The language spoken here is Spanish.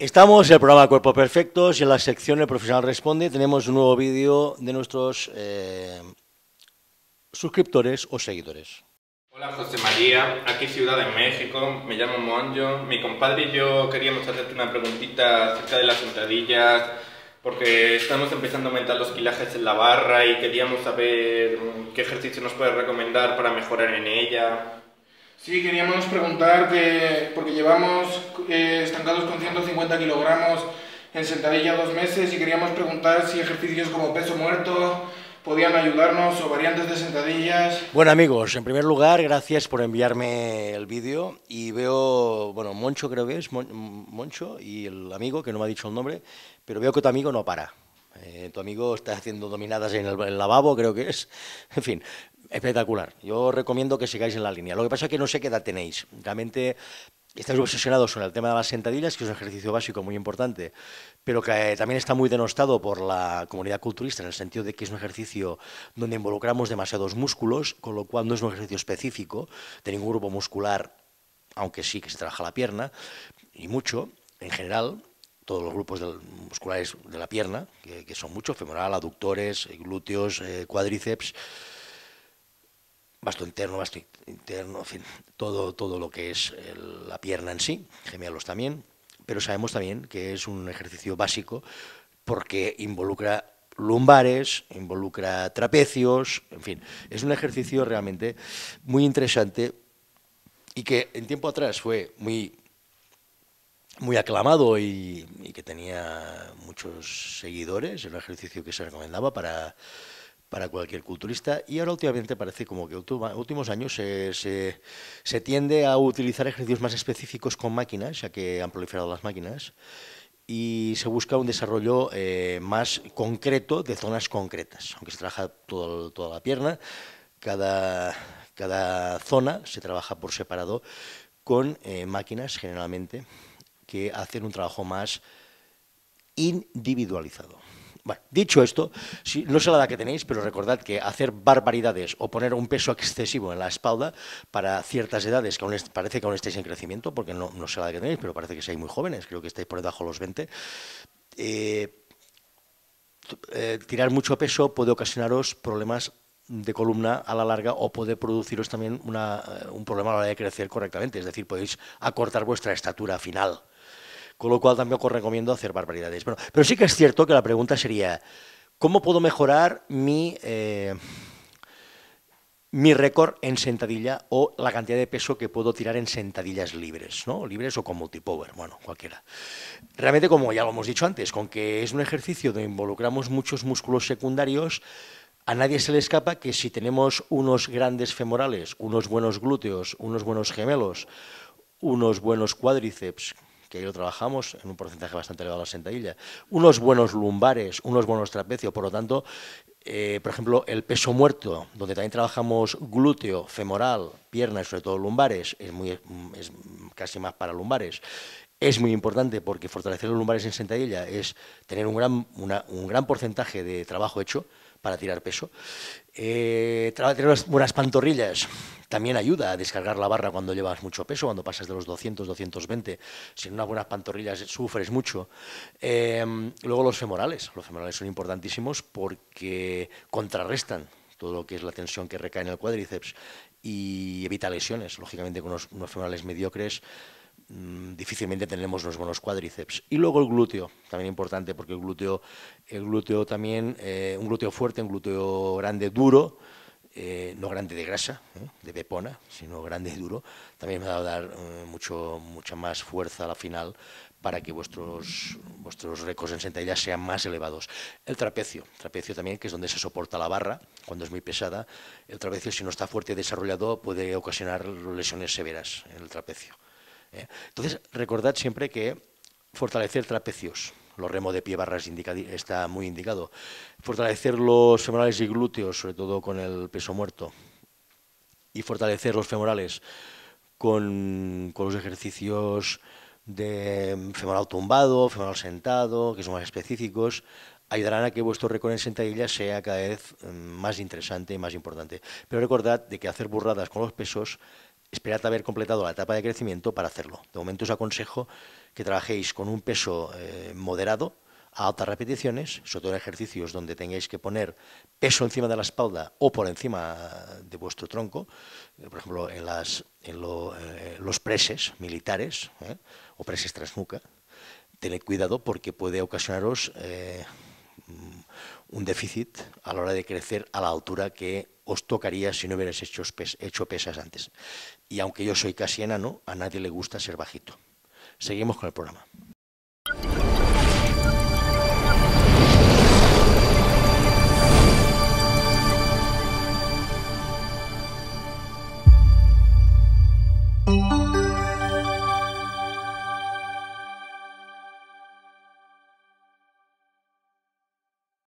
Estamos en el programa Cuerpo Perfectos y en la sección El Profesional Responde tenemos un nuevo vídeo de nuestros eh, suscriptores o seguidores. Hola José María, aquí Ciudad de México, me llamo Monjo. Mi compadre y yo queríamos hacerte una preguntita acerca de las sentadillas porque estamos empezando a aumentar los kilajes en la barra y queríamos saber mm, qué ejercicio nos puedes recomendar para mejorar en ella. Sí, queríamos preguntar que, porque llevamos eh, estancados con 150 kilogramos en sentadilla dos meses y queríamos preguntar si ejercicios como peso muerto podían ayudarnos o variantes de sentadillas. Bueno amigos, en primer lugar, gracias por enviarme el vídeo y veo, bueno, Moncho creo que es, Moncho y el amigo, que no me ha dicho el nombre, pero veo que tu amigo no para. Eh, tu amigo está haciendo dominadas en el, lavabo, creo que es. En fin, Espectacular. Yo recomiendo que sigáis en la línea. Lo que pasa es que no sé qué edad tenéis. Realmente estáis obsesionados con el tema de las sentadillas, que es un ejercicio básico muy importante, pero que eh, también está muy denostado por la comunidad culturista en el sentido de que es un ejercicio donde involucramos demasiados músculos, con lo cual no es un ejercicio específico de ningún grupo muscular, aunque sí que se trabaja la pierna, y mucho, en general, todos los grupos musculares de la pierna, que, son muchos, femoral, aductores, glúteos, eh, cuádriceps vasto interno, vasto interno, en fin, todo, todo lo que es la pierna en sí, gemelos también, pero sabemos también que es un ejercicio básico porque involucra lumbares, involucra trapecios, en fin, es un ejercicio realmente muy interesante y que en tiempo atrás fue muy, muy aclamado y, y que tenía muchos seguidores, era un ejercicio que se recomendaba para para cualquier culturista y ahora últimamente parece como que últimos años se, tiende a utilizar ejercicios más específicos con máquinas, ya que han proliferado las máquinas, y se busca un desarrollo eh, más concreto de zonas concretas, aunque se trabaja toda la pierna, cada, zona se trabaja por separado con eh, máquinas generalmente que hacen un trabajo más individualizado dicho esto, si, no sé la edad que tenéis, pero recordad que hacer barbaridades o poner un peso excesivo en la espalda para ciertas edades, que parece que aún estáis en crecimiento, porque no, sé la edad que tenéis, pero parece que sois muy jóvenes, creo que estáis por debajo de los 20, eh, eh, tirar mucho peso puede ocasionaros problemas de columna a la larga o puede produciros también eh, un problema a la hora de crecer correctamente, es decir, podéis acortar vuestra estatura final. Con lo cual también os recomiendo hacer barbaridades. pero sí que es cierto que la pregunta sería, ¿cómo puedo mejorar mi, eh, mi récord en sentadilla o la cantidad de peso que puedo tirar en sentadillas libres? ¿no? Libres o con multipower, bueno, cualquiera. Realmente, como ya lo hemos dicho antes, con que es un ejercicio donde involucramos muchos músculos secundarios, a nadie se le escapa que si tenemos unos grandes femorales, unos buenos glúteos, unos buenos gemelos, unos buenos cuádriceps, que ahí lo trabajamos en un porcentaje bastante elevado a la sentadilla, unos buenos lumbares, unos buenos trapecios, por lo tanto, eh, por ejemplo, el peso muerto, donde también trabajamos glúteo, femoral, piernas, sobre todo lumbares, es, muy, casi más para lumbares. Es muy importante porque fortalecer los lumbares en sentadilla es tener un gran, un gran porcentaje de trabajo hecho, para tirar peso. Eh, tener buenas pantorrillas también ayuda a descargar la barra cuando llevas mucho peso, cuando pasas de los 200, 220. Sin unas buenas pantorrillas sufres mucho. Em, luego los femorales. Los femorales son importantísimos porque contrarrestan todo lo que es la tensión que recae en el cuádriceps y evita lesiones. Lógicamente con unos femorales mediocres Mm, difícilmente tenemos los buenos cuádriceps. Y luego el glúteo, también importante, porque el glúteo, el glúteo también, eh, un glúteo fuerte, un glúteo grande, duro, eh, no grande de grasa, ¿eh? de pepona, sino grande y duro, también me va a dar mucho, mucha más fuerza a la final para que vuestros, vuestros récords en sentadillas sean más elevados. El trapecio, trapecio también, que es donde se soporta la barra cuando es muy pesada. El trapecio, si no está fuerte y desarrollado, puede ocasionar lesiones severas en el trapecio. ¿eh? Entonces, recordad siempre que fortalecer trapecios, los remo de pie barras está muy indicado, fortalecer los femorales y glúteos, sobre todo con el peso muerto, y fortalecer los femorales con, los ejercicios de femoral tumbado, femoral sentado, que son más específicos, ayudarán a que vuestro récord en sentadilla sea cada vez mm, más interesante y más importante. Pero recordad de que hacer burradas con los pesos esperad haber completado la etapa de crecimiento para hacerlo. De momento os aconsejo que trabajéis con un peso eh, moderado a altas repeticiones, sobre todo en ejercicios donde tengáis que poner peso encima de la espalda o por encima de vuestro tronco, eh, por ejemplo en, eh, los preses militares o preses nuca. tened cuidado porque puede ocasionaros un déficit a la hora de crecer a la altura que os tocaría si no hubieras hecho, pesas antes. Y aunque yo soy casi enano, a nadie le gusta ser bajito. Seguimos con el programa.